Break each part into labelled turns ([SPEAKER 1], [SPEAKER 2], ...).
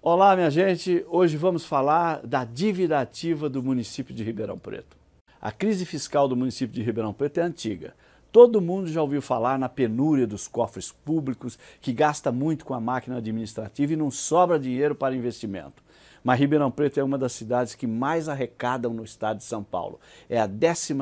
[SPEAKER 1] Olá, minha gente. Hoje vamos falar da dívida ativa do município de Ribeirão Preto. A crise fiscal do município de Ribeirão Preto é antiga. Todo mundo já ouviu falar na penúria dos cofres públicos, que gasta muito com a máquina administrativa e não sobra dinheiro para investimento. Mas Ribeirão Preto é uma das cidades que mais arrecadam no estado de São Paulo. É a 12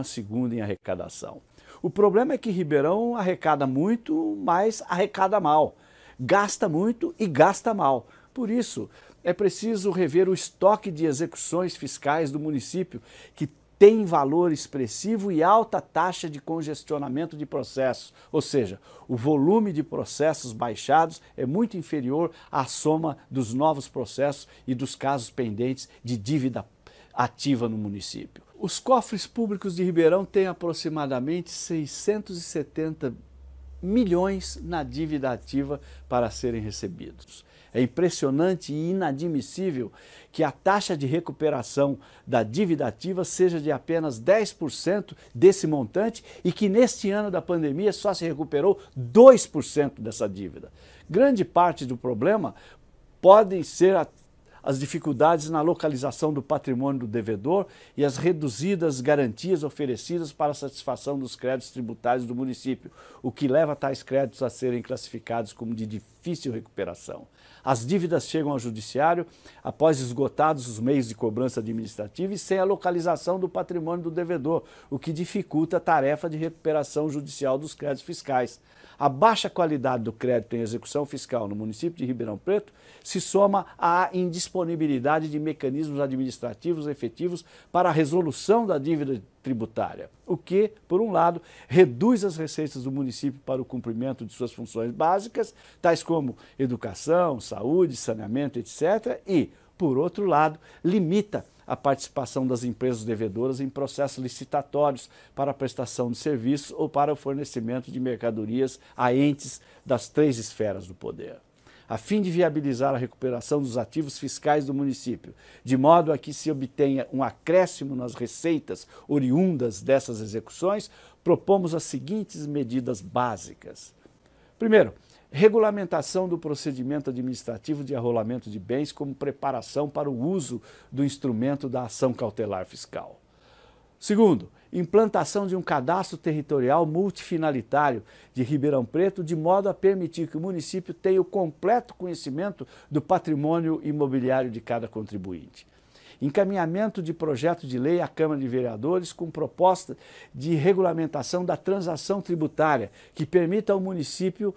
[SPEAKER 1] em arrecadação. O problema é que Ribeirão arrecada muito, mas arrecada mal. Gasta muito e gasta mal. Por isso, é preciso rever o estoque de execuções fiscais do município, que tem valor expressivo e alta taxa de congestionamento de processos, ou seja, o volume de processos baixados é muito inferior à soma dos novos processos e dos casos pendentes de dívida ativa no município. Os cofres públicos de Ribeirão têm aproximadamente 670 milhões na dívida ativa para serem recebidos. É impressionante e inadmissível que a taxa de recuperação da dívida ativa seja de apenas 10% desse montante e que neste ano da pandemia só se recuperou 2% dessa dívida. Grande parte do problema podem ser a as dificuldades na localização do patrimônio do devedor e as reduzidas garantias oferecidas para a satisfação dos créditos tributários do município, o que leva tais créditos a serem classificados como de difícil difícil recuperação. As dívidas chegam ao judiciário após esgotados os meios de cobrança administrativa e sem a localização do patrimônio do devedor, o que dificulta a tarefa de recuperação judicial dos créditos fiscais. A baixa qualidade do crédito em execução fiscal no município de Ribeirão Preto se soma à indisponibilidade de mecanismos administrativos efetivos para a resolução da dívida tributária, o que, por um lado, reduz as receitas do município para o cumprimento de suas funções básicas, tais como educação, saúde, saneamento, etc., e, por outro lado, limita a participação das empresas devedoras em processos licitatórios para a prestação de serviços ou para o fornecimento de mercadorias a entes das três esferas do poder a fim de viabilizar a recuperação dos ativos fiscais do município, de modo a que se obtenha um acréscimo nas receitas oriundas dessas execuções, propomos as seguintes medidas básicas. Primeiro, regulamentação do procedimento administrativo de arrolamento de bens como preparação para o uso do instrumento da ação cautelar fiscal. Segundo, implantação de um cadastro territorial multifinalitário de Ribeirão Preto, de modo a permitir que o município tenha o completo conhecimento do patrimônio imobiliário de cada contribuinte. Encaminhamento de projeto de lei à Câmara de Vereadores com proposta de regulamentação da transação tributária, que permita ao município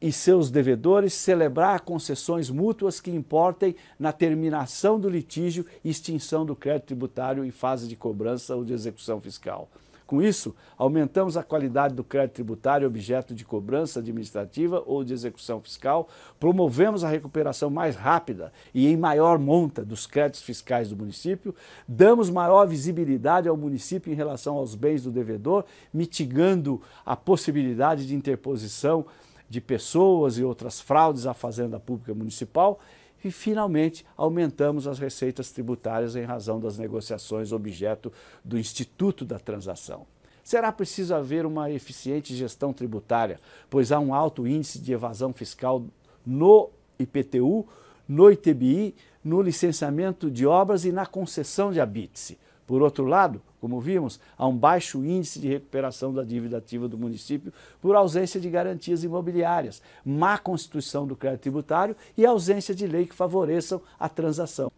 [SPEAKER 1] e seus devedores celebrar concessões mútuas que importem na terminação do litígio e extinção do crédito tributário em fase de cobrança ou de execução fiscal. Com isso, aumentamos a qualidade do crédito tributário objeto de cobrança administrativa ou de execução fiscal, promovemos a recuperação mais rápida e em maior monta dos créditos fiscais do município, damos maior visibilidade ao município em relação aos bens do devedor, mitigando a possibilidade de interposição de pessoas e outras fraudes à Fazenda Pública Municipal. E, finalmente, aumentamos as receitas tributárias em razão das negociações objeto do Instituto da Transação. Será preciso haver uma eficiente gestão tributária, pois há um alto índice de evasão fiscal no IPTU, no ITBI, no licenciamento de obras e na concessão de habite por outro lado, como vimos, há um baixo índice de recuperação da dívida ativa do município por ausência de garantias imobiliárias, má constituição do crédito tributário e ausência de lei que favoreçam a transação.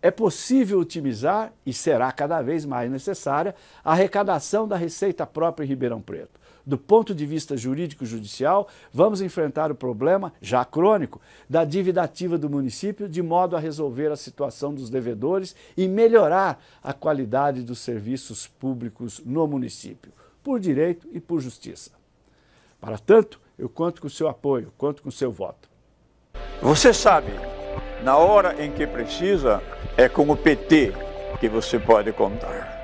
[SPEAKER 1] É possível otimizar, e será cada vez mais necessária, a arrecadação da receita própria em Ribeirão Preto do ponto de vista jurídico-judicial, vamos enfrentar o problema, já crônico, da dívida ativa do município, de modo a resolver a situação dos devedores e melhorar a qualidade dos serviços públicos no município, por direito e por justiça. Para tanto, eu conto com o seu apoio, conto com o seu voto. Você sabe, na hora em que precisa, é com o PT que você pode contar.